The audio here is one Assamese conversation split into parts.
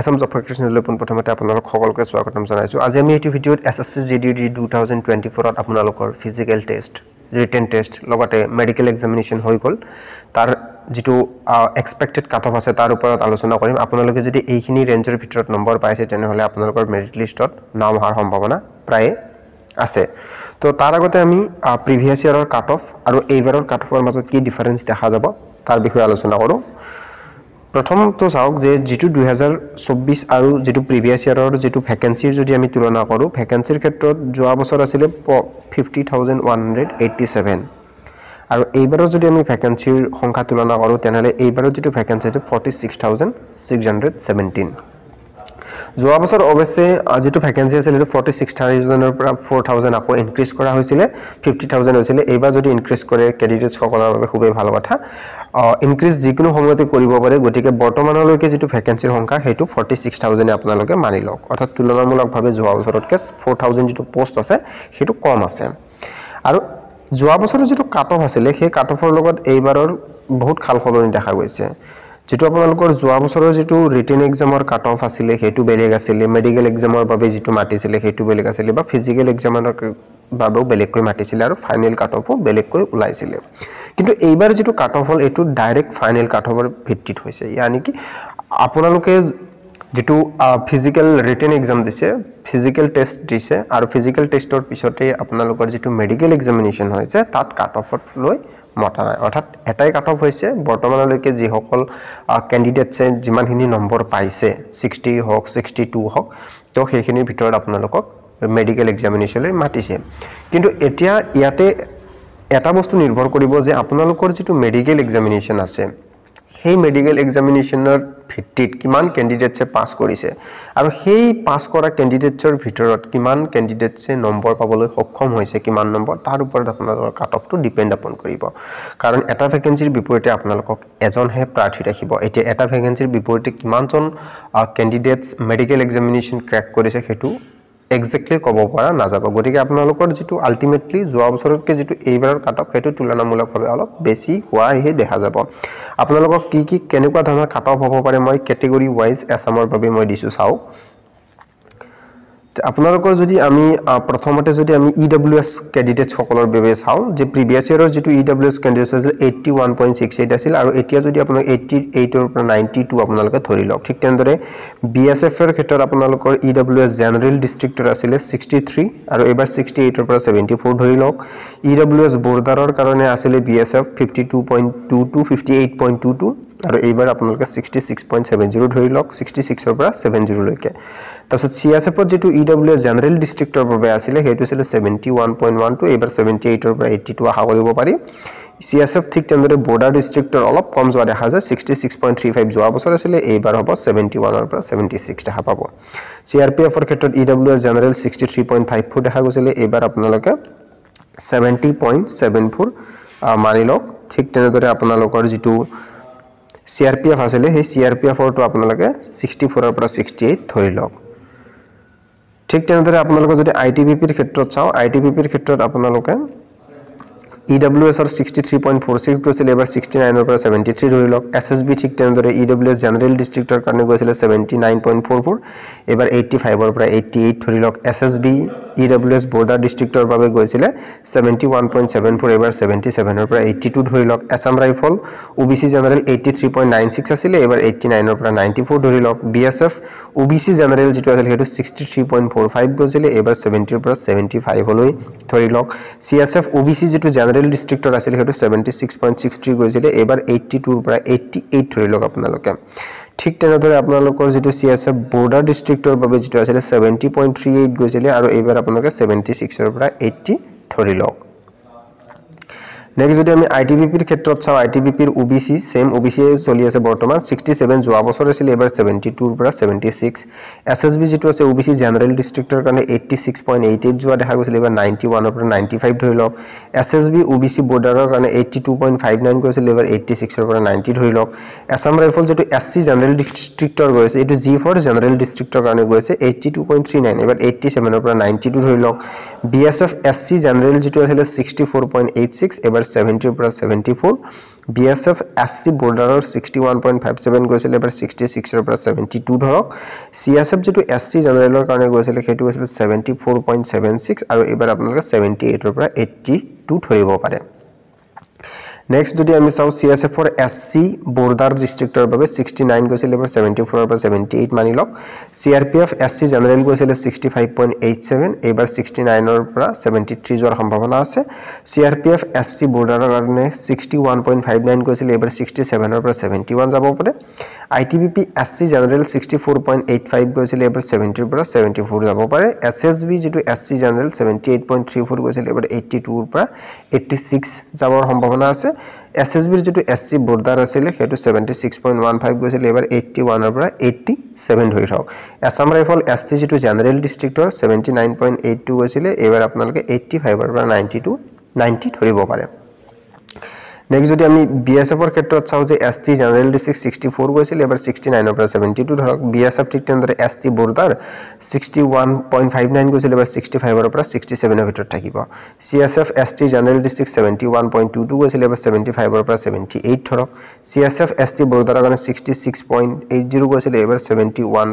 এছাম জব পোন প্ৰথমতে আপোনালোক সকলোকে স্বাগতম জনাইছোঁ আজি আমি এইটো ভিডিঅ'ত S S C G D D two thousand twenty ফ'ৰত আপোনালোকৰ ফিজিকেল টেষ্ট ৰিটেন টেষ্ট লগতে মেডিকেল এক্সামিনেশ্যন হৈ গ'ল তাৰ যিটো এক্সপেক্টেড কাট অফ আছে তাৰ ওপৰত আলোচনা কৰিম আপোনালোকে যদি এইখিনি ৰেঞ্জৰ ভিতৰত নম্বৰ পাইছে তেনেহ'লে আপোনালোকৰ মেৰিট লিষ্টত নাম অহাৰ সম্ভাৱনা প্ৰায়ে আছে তো তাৰ আগতে আমি প্ৰিভিয়াছ ইয়াৰৰ কাট অফ আৰু এইবাৰৰ কাট অফৰ মাজত কি ডিফাৰেঞ্চ দেখা যাব তাৰ বিষয়ে আলোচনা কৰোঁ প্ৰথমটো চাওক যে যিটো দুহেজাৰ চৌব্বিছ আৰু যিটো প্ৰিভিয়াছ ইয়াৰৰ যিটো ভেকেঞ্চিৰ যদি আমি তুলনা কৰোঁ ভেকেঞ্চিৰ ক্ষেত্ৰত যোৱা বছৰ আছিলে fifty thousand one hundred eighty seven আৰু এইবাৰৰ যদি আমি ভেকেঞ্চিৰ সংখ্যা তুলনা কৰোঁ তেনেহ'লে এইবাৰৰ যিটো ভেকেঞ্চি আছে forty six thousand six hundred seventeen যোৱা বছৰ অৱশ্যে যিটো ভেকেঞ্চি আছিলে সেইটো ফৰ্টি ছিক্স থাউজেণ্ডৰ পৰা ফ'ৰ থাউজেণ্ড আকৌ ইনক্ৰিজ কৰা হৈছিলে ফিফটি থাউজেণ্ড হৈছিলে এইবাৰ যদি ইনক্ৰিজ কৰে কেণ্ডিডেটছসকলৰ বাবে খুবেই ভাল কথা ইনক্ৰিজ যিকোনো সময়তে কৰিব পাৰে গতিকে বৰ্তমানলৈকে যিটো ভেকেঞ্চিৰ সংখ্যা সেইটো ফৰ্টি ছিক্স থাউজেণ্ডে আপোনালোকে মানি লওক অৰ্থাৎ তুলনামূলকভাৱে যোৱা বছৰতকৈ ফ'ৰ থাউজেণ্ড যিটো পষ্ট আছে সেইটো কম আছে আৰু যোৱা বছৰৰ যিটো কাট অফ আছিলে সেই কাট অফৰ লগত এইবাৰৰ বহুত সাল সলনি দেখা গৈছে যিটো আপোনালোকৰ যোৱা বছৰৰ যিটো ৰিটেন এক্সামৰ কাট অফ আছিলে সেইটো বেলেগ আছিলে মেডিকেল এক্সামৰ বাবে যিটো মাতিছিলে সেইটো বেলেগ আছিলে বা ফিজিকেল এক্সামৰ বাবেও বেলেগকৈ মাতিছিলে আৰু ফাইনেল কাট অফো বেলেগকৈ ওলাইছিলে কিন্তু এইবাৰ যিটো কাট অফ হ'ল এইটো ডাইৰেক্ট ফাইনেল কাট অফৰ ভিত্তিত হৈছে ইয়াৰ নেকি আপোনালোকে যিটো ফিজিকেল ৰিটেন এক্সাম দিছে ফিজিকেল টেষ্ট দিছে আৰু ফিজিকেল টেষ্টৰ পিছতেই আপোনালোকৰ যিটো মেডিকেল এক্সামিনেশ্যন হৈছে তাত কাট অফত লৈ মতা নাই অৰ্থাৎ এটাই কাট অফ হৈছে বৰ্তমানলৈকে যিসকল কেণ্ডিডেটছে যিমানখিনি নম্বৰ পাইছে ছিক্সটি হওক ছিক্সটি টু হওক তো সেইখিনিৰ ভিতৰত আপোনালোকক মেডিকেল এক্সামিনেশ্যনলৈ মাতিছে কিন্তু এতিয়া ইয়াতে এটা বস্তু নিৰ্ভৰ কৰিব যে আপোনালোকৰ যিটো মেডিকেল এক্সামিনেশ্যন আছে সেই মেডিকেল এক্সামিনেশ্যনৰ ভিত্তিত কিমান কেণ্ডিডেটছে পাছ কৰিছে আৰু সেই পাছ কৰা কেণ্ডিডেটছৰ ভিতৰত কিমান কেণ্ডিডেটছে নম্বৰ পাবলৈ সক্ষম হৈছে কিমান নম্বৰ তাৰ ওপৰত আপোনালোকৰ কাট অফটো ডিপেণ্ড আপন কৰিব কাৰণ এটা ভেকেঞ্চিৰ বিপৰীতে আপোনালোকক এজনহে প্ৰাৰ্থী ৰাখিব এতিয়া এটা ভেকেঞ্চিৰ বিপৰীতে কিমানজন কেণ্ডিডেটছ মেডিকেল এক্সামিনেশ্যন ক্ৰেক কৰিছে সেইটো এক্সেক্টলি ক'ব পৰা নাযাব গতিকে আপোনালোকৰ যিটো আল্টিমেটলি যোৱা বছৰতকৈ যিটো এইবাৰৰ কাটক সেইটো তুলনামূলকভাৱে অলপ বেছি হোৱাহে দেখা যাব আপোনালোকক কি কি কেনেকুৱা ধৰণৰ কাটক হ'ব পাৰে মই কেটেগৰী ৱাইজ এছামৰ বাবে মই দিছোঁ চাওক আপোনালোকৰ যদি আমি প্ৰথমতে যদি আমি ই ডাব্লিউ এছ কেণ্ডিডেটছসকলৰ বাবে চাওঁ যে প্ৰিভিয়াছ ইয়েৰৰ যিটো ই ডাব্লিউ এছ কেণ্ডিডেটছ আছিল eighty one point six eight আছিল আৰু এতিয়া যদি আপোনাক এইটটি এইটৰ পৰা নাইণ্টি টু আপোনালোকে ধৰি লওক ঠিক তেনেদৰে বি এছ এফৰ ক্ষেত্ৰত আপোনালোকৰ ই ডাব্লিউ এছ জেনেৰেল ডিষ্ট্ৰিক্টৰ আছিলে ছিক্সটি থ্ৰী আৰু এইবাৰ ছিক্সটি এইটৰ পৰা ছেভেণ্টি ফ'ৰ ধৰি লওক ই ডাব্লিউ এছ বৰ্ডাৰৰ কাৰণে আছিলে B S F fifty two point two two fifty eight point two two আৰু এইবাৰ আপোনালোকে sixty six point seven zero' ধৰি লওক ছিক্সটি ছিক্সৰ পৰা ছেভেন জিৰ'লৈকে তাৰপিছত চি এছ এফত যিটো ই ডব্লিউ এ জেনেৰেল ডিষ্ট্ৰিক্টৰ বাবে আছিলে সেইটো আছিলে seventy one point one two এইবাৰ ছেভেণ্টি এইটৰ পৰা এইটি টু আশা কৰিব পাৰি চি এছ এফ ঠিক তেনেদৰে বৰ্ডাৰ ডিষ্ট্ৰিক্টৰ অলপ কম যোৱা দেখা যায় sixty six point three five যোৱা বছৰ আছিলে এইবাৰ হ'ব ছেভেণ্টি ওৱানৰ পৰা ছেভেণ্টি ছিক্স দেখা পাব চি আৰ পি এফৰ ক্ষেত্ৰত E W S general sixty three point five four দেখা গৈছিলে এইবাৰ আপোনালোকে ছেভেণ্টি পইণ্ট ছেভেন ফ'ৰ মানি লওক ঠিক তেনেদৰে আপোনালোকৰ যিটো চি আৰ পি এফ আছিলে সেই চি আৰ পি এফৰটো আপোনালোকে ছিক্সটি ফ'ৰৰ পৰা ছিক্সটি এইট ধৰি লওক ঠিক তেনেদৰে আপোনালোকে যদি আই টি বি পিৰ ক্ষেত্ৰত চাওঁ আই টি বি পিৰ ক্ষেত্ৰত আপোনালোকে ই ডাব্লিউ এছৰ sixty three point four six গৈছিলে এইবাৰ ছিক্সটি নাইনৰ পৰা ছেভেণ্টি থ্ৰী ধৰি লওক এছ এছ বি ঠিক তেনেদৰে ই ডাব্লিউ এছ জেনেৰেল ডিষ্ট্ৰিক্টৰ কাৰণে গৈছিলে seventy nine point four four এইবাৰ এইটটি ফাইভৰ পৰা এইটটি এইট ধৰি লওক S S B EWS border ডিষ্ট্ৰিক্টৰ বাবে গৈছিলে seventy one point seven four এইবাৰ ছেভেণ্টি ছেভেনৰ পৰা এইটি টু ধৰি লওক Assam rifle O B C general eighty three point nine six আছিলে এইবাৰ এইটি নাইনৰ পৰা নাইণ্টি ফ'ৰ ধৰি লওক B S F O B C general যিটো আছিলে সেইটো sixty three point four five গৈছিলে এইবাৰ ছেভেণ্টিৰ পৰা ছেভেণ্টি ফাইভলৈ ধৰি লওক C S F O B C যিটো জেনেৰেল ডিষ্ট্ৰিক্টৰ আছিলে সেইটো seventy six point six three গৈছিলে এইবাৰ এইটি টুৰ পৰা এইটি এইট ধৰি লওক আপোনালোকে ঠিক তেনেদৰে আপোনালোকৰ যিটো চি এছ এফ বৰ্ডাৰ ডিষ্ট্ৰিক্টৰ বাবে যিটো আছিলে ছেভেণ্টি পইণ্ট থ্ৰী এইট গৈছিলে আৰু এইবাৰ আপোনালোকে ছেভেণ্টি ছিক্সৰ পৰা এইট্টি ধৰি লওক নেক্সট যদি আমি আই টি বি পিৰ ক্ষেত্ৰত চাওঁ আই টি বি পিৰ O B C same O B চিয়ে চলি আছে বৰ্তমান ছিক্সটি ছেভেন যোৱা বছৰ আছিলে এইবাৰ ছেভেণ্টি টুৰ পৰা seventy six S S B যিটো আছে ও বি চি জেনেৰেল ডিষ্ট্ৰিক্টৰ কাৰণে eighty six point eight eight যোৱা দেখা গৈছিলে এইবাৰ নাইণ্টি ওৱানৰ পৰা নাইণ্টি ফাইভ ধৰি লওক S S B O B C বৰ্ডাৰৰ কাৰণে eighty two point five nine গৈছিলে এইবাৰ এইটটি ছিক্সৰ পৰা নাইণ্টি ধৰি লওক এছাম ৰাইফল যিটো এছ চি জেনেৰেল ডিষ্ট্ৰিক্টৰ গৈ আছে এইটো জি ফৰ জেনেৰেল ডিষ্ট্ৰিক্টৰ কাৰণে গৈ আছে eighty two point three nine এইবাৰ এইটটি ছেভেনৰ পৰা নাইণ্টি টু ধৰি লওক B S F S C general যিটো আছিলে sixty four point eight six এইবাৰ এবাৰ ছেভেণ্টিৰ পৰা seventy four B S F S C বৰ্ডাৰৰ sixty one point five seven গৈছিলে এইবাৰ ছিক্সটি ছিক্সৰ পৰা ছেভেণ্টি টু ধৰক চি এছ এফ যিটো এছ চি জেনেৰেলৰ কাৰণে গৈছিলে সেইটো গৈছিলে seventy four point seven six আৰু এইবাৰ আপোনালোকে ছেভেণ্টি এইটৰ পৰা এইট্টি টু ধৰিব পাৰে নেক্সট যদি আমি চাওঁ চি এছ এফৰ এছ চি বৰ্ডাৰ ডিষ্ট্ৰিক্টৰ বাবে ছিক্সটি নাইন গৈছিলে এইবাৰ ছেভেণ্টি ফ'ৰৰ পৰা ছেভেণ্টি এইট মানি লওক C R P F S C general গৈছিলে sixty five point eight seven এইবাৰ ছিক্সটি নাইনৰ পৰা ছেভেণ্টি থ্ৰী যোৱাৰ সম্ভাৱনা আছে C R P F S C বৰ্ডাৰৰ কাৰণে sixty one point five nine গৈছিলে এইবাৰ ছিক্সটি ছেভেনৰ পৰা ছেভেণ্টি ওৱান যাব পাৰে I T B P S C general sixty four point eight five গৈছিলে এইবাৰ ছেভেণ্টিৰ পৰা ছেভেণ্টি ফ'ৰ যাব পাৰে এছ এছ বি যিটো S C general seventy eight point three four গৈছিলে এইবাৰ এইটটি টুৰ পৰা এইটটি ছিক্স যাবৰ সম্ভাৱনা আছে এছ এছ বিৰ যিটো এছ চি বৰ্ডাৰ আছিলে সেইটো seventy six point one five গৈছিলে এইবাৰ এইটটি ওৱানৰ পৰা এইটটি ছেভেন ধৰি থওক এছাম ৰাইফল এছ চি যিটো জেনেৰেল ডিষ্ট্ৰিক্টৰ seventy nine point eight two গৈছিলে এইবাৰ আপোনালোকে এইটটি ফাইভৰ পৰা নাইণ্টি টু নাইণ্টি ধৰিব পাৰে নেক্সট যদি আমি বি এছ এফৰ ক্ষেত্ৰত চাওঁ যে S T general district sixty four গৈছিল এবাৰ ছিক্সটি নাইনৰ পৰা ছেভেণ্টি টু ধৰক বি এছ এফ ঠিক তেনেদৰে S T border sixty one point five nine গৈছিল এবাৰ ছিক্সটি ফাইভৰ পৰা ছিক্সটি ছেভেনৰ ভিতৰত থাকিব C S F S T general district seventy one point two two গৈছিল এবাৰ ছেভেণ্টি ফাইভৰ পৰা ছেভেণ্টি এইট ধৰক C S F S T বৰ্ডাৰৰ কাৰণে sixty six point eight zero' গৈছিল এইবাৰ ছেভেণ্টি ওৱান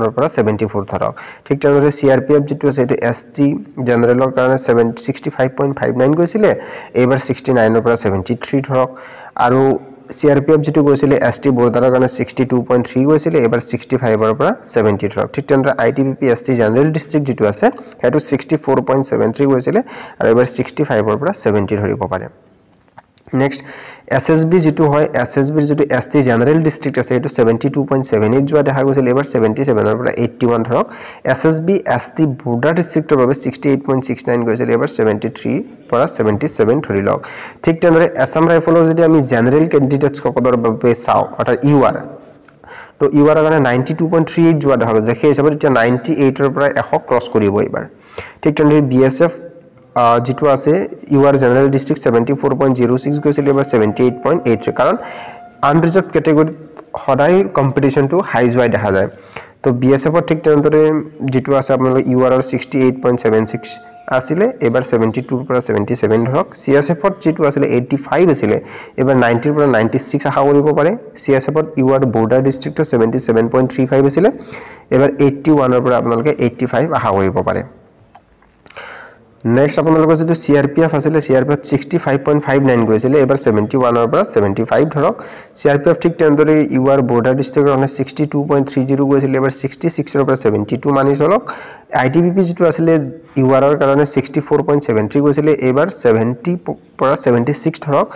ৰ পৰা ছেভেণ্টি ফ'ৰ ধৰক ঠিক তেনেদৰে চি আৰ পি এফ যিটো আছে এইটো এছ টি জেনেৰেলৰ কাৰণে seven sixty five point five nine গৈছিলে এইবাৰ ছিক্সটি নাইনৰ পৰা ছেভেণ্টি থ্ৰী ধৰক আৰু চি আৰ পি এফ যিটো গৈছিলে এছ টি বৰ্ডাৰৰ কাৰণে ছিক্সটি টু পইণ্ট থ্ৰী গৈছিলে এইবাৰ ছিক্সটি ফাইভৰ পৰা ছেভেণ্টি ধৰক ঠিক তেনেদৰে I T B P S T general district যিটো আছে সেইটো sixty four point seven three গৈছিলে আৰু এইবাৰ ছিক্সটি ফাইভৰ পৰা ছেভেণ্টি ধৰিব পাৰে নেক্সট এছ এছ বি যিটো হয় এছ এছ বিৰ যিটো এছ টি জেনেৰেল ডিষ্ট্ৰিক্ট আছে সেইটো seventy two point seven eight যোৱা দেখা গৈছিল এইবাৰ ছেভেণ্টি ছেভেনৰ পৰা এইটটি ওৱান ধৰক S S B S T border ডিষ্ট্ৰিক্টৰ বাবে sixty eight point six nine গৈছিল এইবাৰ ছেভেণ্টি থ্ৰীৰ পৰা ছেভেণ্টি ছেভেন ধৰি লওক ঠিক তেনেদৰে এছাম ৰাইফলৰ যদি আমি জেনেৰেল কেণ্ডিডেটসকলৰ বাবে চাওঁ অৰ্থাৎ ইউ e আৰ তো ইউ e আৰৰ কাৰণে ninety two point three eight যোৱা দেখা গৈছিলে সেই হিচাপত এতিয়া নাইণ্টি এইটৰ পৰা এশ ক্ৰছ কৰিব এইবাৰ ঠিক তেনেদৰে বি এছ এফ যিটো আছে U R general district seventy four point zero' six গৈছিলে এইবাৰ seventy eight point eight three কাৰণ আনৰিজাৰ্ভ কেটেগৰীত সদায় কম্পিটিশ্যনটো হাই যোৱাই দেখা যায় তো বি এছ এফৰ ঠিক তেনেদৰে যিটো আছে আপোনালোকৰ ইউ আৰৰ sixty eight point seven six আছিলে এইবাৰ ছেভেণ্টি টুৰ পৰা ছেভেণ্টি ছেভেন ধৰক চি এছ এফত যিটো আছিলে এইটটি ফাইভ আছিলে এইবাৰ নাইণ্টিৰ পৰা নাইণ্টি ছিক্স আশা কৰিব পাৰে চি এছ এফত ইউ আৰ বৰ্ডাৰ ডিষ্ট্ৰিক্টৰ seventy seven point three five আছিলে এইবাৰ এইটটি ওৱানৰ পৰা আপোনালোকে এইটটি ফাইভ আশা কৰিব পাৰে নেক্সট আপোনালোকৰ যিটো চি আৰ পি এফ আছিলে C R P F sixty five point five nine গৈছিলে এইবাৰ ছেভেণ্টি ওৱানৰ পৰা ছেভেণ্টি ফাইভ ধৰক চি আৰ পি এফ ঠিক তেনেদৰে ইউ আৰ বৰ্ডাৰ ডিষ্ট্ৰিক্টৰ কাৰণে sixty two point three zero' গৈছিলে এইবাৰ ছিক্সটি ছিক্সৰ পৰা ছেভেণ্টি টু মানি চলক আই টি বি পি যিটো আছিলে ইউ আৰৰ কাৰণে ছিক্সটি ফ'ৰ পইণ্ট ছেভেণ্টি গৈছিলে এইবাৰ ছেভেণ্টি পৰা ছেভেণ্টি ছিক্স ধৰক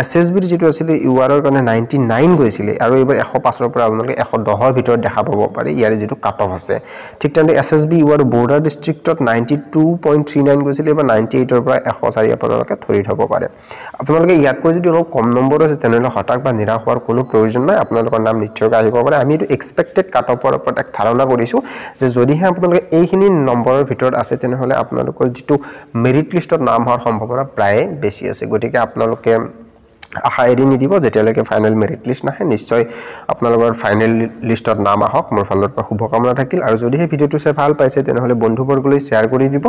এছ এছ বিৰ যিটো আছিলে ইউ আৰৰ কাৰণে নাইণ্টি নাইন গৈছিলে আৰু এইবাৰ এশ পাঁচৰ পৰা আপোনালোকে এশ দহৰ ভিতৰত দেখা পাব পাৰে ইয়াৰে যিটো কাট অফ আছে ঠিক তেনেদৰে S S B U R border ডিষ্ট্ৰিক্টত ninety two point three nine গৈছিলে এইবাৰ নাইণ্টি এইটৰ পৰা এশ চাৰি আপোনালোকে ধৰি থ'ব পাৰে আপোনালোকে ইয়াতকৈ যদি অলপ কম নম্বৰ আছে তেনেহ'লে হতাশ বা নিৰাশ হোৱাৰ কোনো প্ৰয়োজন নাই আপোনালোকৰ নাম নিশ্চয়কৈ আহিব পাৰে আমি এইটো এক্সপেক্টেড কাট অফৰ ওপৰত এক ধাৰণা কৰিছোঁ যে যদিহে আপোনালোকে এইখিনি নম্বৰৰ ভিতৰত আছে তেনেহ'লে আপোনালোকৰ যিটো মেৰিট লিষ্টত নাম হোৱাৰ সম্ভাৱনা প্ৰায়ে বেছি আছে গতিকে আপোনালোকে আশা এৰি নিদিব যেতিয়ালৈকে ফাইনেল মেৰিট লিষ্ট নাহে নিশ্চয় আপোনালোকৰ ফাইনেল লিষ্টত নাম আহক মোৰ ফালৰ পৰা শুভকামনা থাকিল আৰু যদিহে ভিডিঅ'টো চাই ভাল পাইছে তেনেহ'লে বন্ধুবৰ্গলৈ শ্বেয়াৰ কৰি দিব